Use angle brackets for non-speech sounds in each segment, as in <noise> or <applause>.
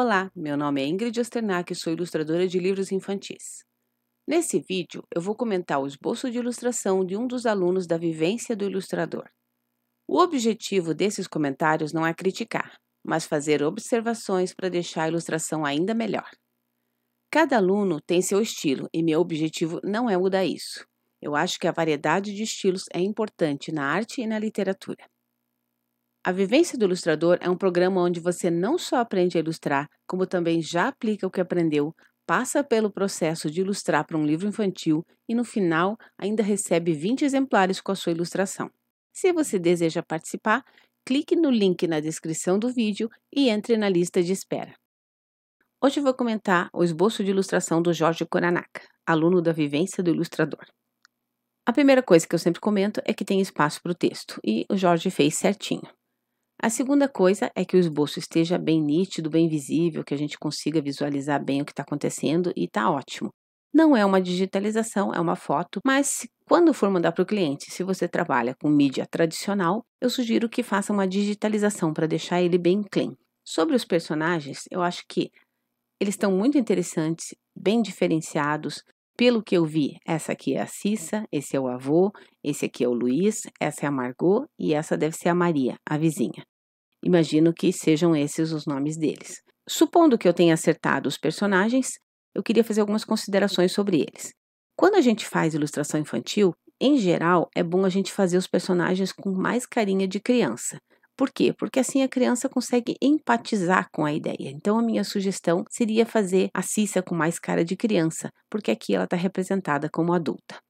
Olá, meu nome é Ingrid Osternak e sou ilustradora de livros infantis. Nesse vídeo, eu vou comentar o esboço de ilustração de um dos alunos da vivência do ilustrador. O objetivo desses comentários não é criticar, mas fazer observações para deixar a ilustração ainda melhor. Cada aluno tem seu estilo e meu objetivo não é mudar isso. Eu acho que a variedade de estilos é importante na arte e na literatura. A Vivência do Ilustrador é um programa onde você não só aprende a ilustrar, como também já aplica o que aprendeu, passa pelo processo de ilustrar para um livro infantil e, no final, ainda recebe 20 exemplares com a sua ilustração. Se você deseja participar, clique no link na descrição do vídeo e entre na lista de espera. Hoje vou comentar o esboço de ilustração do Jorge Coranaca, aluno da Vivência do Ilustrador. A primeira coisa que eu sempre comento é que tem espaço para o texto, e o Jorge fez certinho. A segunda coisa é que o esboço esteja bem nítido, bem visível, que a gente consiga visualizar bem o que está acontecendo e está ótimo. Não é uma digitalização, é uma foto, mas quando for mandar para o cliente, se você trabalha com mídia tradicional, eu sugiro que faça uma digitalização para deixar ele bem clean. Sobre os personagens, eu acho que eles estão muito interessantes, bem diferenciados, pelo que eu vi, essa aqui é a Cissa, esse é o avô, esse aqui é o Luiz, essa é a Margot e essa deve ser a Maria, a vizinha. Imagino que sejam esses os nomes deles. Supondo que eu tenha acertado os personagens, eu queria fazer algumas considerações sobre eles. Quando a gente faz ilustração infantil, em geral, é bom a gente fazer os personagens com mais carinha de criança. Por quê? Porque assim a criança consegue empatizar com a ideia. Então a minha sugestão seria fazer a Cissa com mais cara de criança, porque aqui ela está representada como adulta.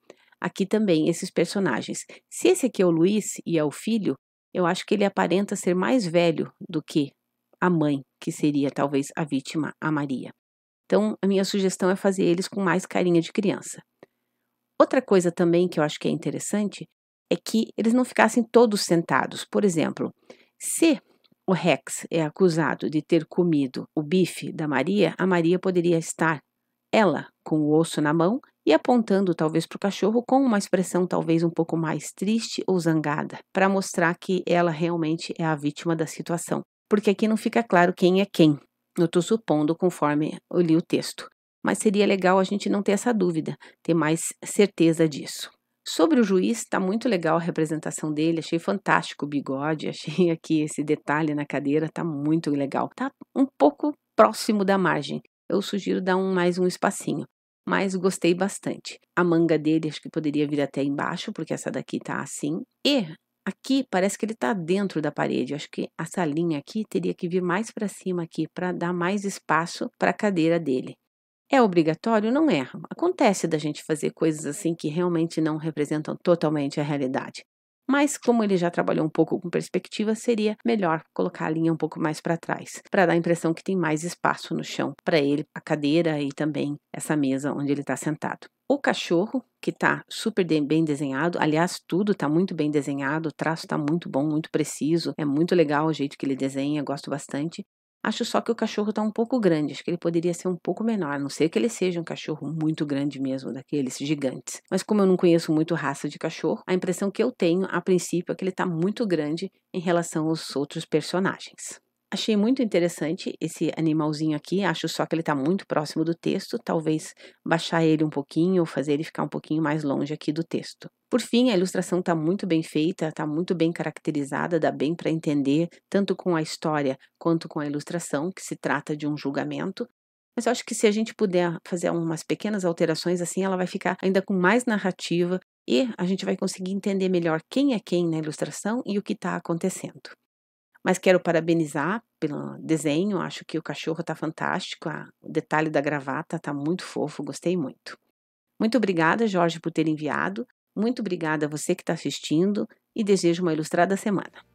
Aqui também esses personagens. Se esse aqui é o Luiz e é o filho, eu acho que ele aparenta ser mais velho do que a mãe, que seria talvez a vítima, a Maria. Então, a minha sugestão é fazer eles com mais carinha de criança. Outra coisa também que eu acho que é interessante é que eles não ficassem todos sentados. Por exemplo, se o Rex é acusado de ter comido o bife da Maria, a Maria poderia estar, ela, com o osso na mão e apontando talvez para o cachorro com uma expressão talvez um pouco mais triste ou zangada, para mostrar que ela realmente é a vítima da situação. Porque aqui não fica claro quem é quem. Eu estou supondo conforme eu li o texto. Mas seria legal a gente não ter essa dúvida, ter mais certeza disso. Sobre o juiz, está muito legal a representação dele, achei fantástico o bigode, <laughs> achei aqui esse detalhe na cadeira, está muito legal. Está um pouco próximo da margem. Eu sugiro dar um, mais um espacinho mas gostei bastante. A manga dele acho que poderia vir até embaixo, porque essa daqui está assim. E aqui parece que ele está dentro da parede. Acho que essa linha aqui teria que vir mais para cima aqui para dar mais espaço para a cadeira dele. É obrigatório? Não é. Acontece da gente fazer coisas assim que realmente não representam totalmente a realidade. Mas, como ele já trabalhou um pouco com perspectiva, seria melhor colocar a linha um pouco mais para trás, para dar a impressão que tem mais espaço no chão para ele, a cadeira e também essa mesa onde ele está sentado. O cachorro, que está super bem desenhado, aliás, tudo está muito bem desenhado, o traço está muito bom, muito preciso, é muito legal o jeito que ele desenha, gosto bastante. Acho só que o cachorro está um pouco grande, acho que ele poderia ser um pouco menor, a não ser que ele seja um cachorro muito grande mesmo, daqueles gigantes. Mas como eu não conheço muito raça de cachorro, a impressão que eu tenho a princípio é que ele está muito grande em relação aos outros personagens. Achei muito interessante esse animalzinho aqui, acho só que ele está muito próximo do texto, talvez baixar ele um pouquinho ou fazer ele ficar um pouquinho mais longe aqui do texto. Por fim, a ilustração está muito bem feita, está muito bem caracterizada, dá bem para entender, tanto com a história quanto com a ilustração, que se trata de um julgamento. Mas eu acho que se a gente puder fazer umas pequenas alterações assim, ela vai ficar ainda com mais narrativa e a gente vai conseguir entender melhor quem é quem na ilustração e o que está acontecendo. Mas quero parabenizar pelo desenho, acho que o cachorro está fantástico, o detalhe da gravata está muito fofo, gostei muito. Muito obrigada, Jorge, por ter enviado. Muito obrigada a você que está assistindo e desejo uma ilustrada semana.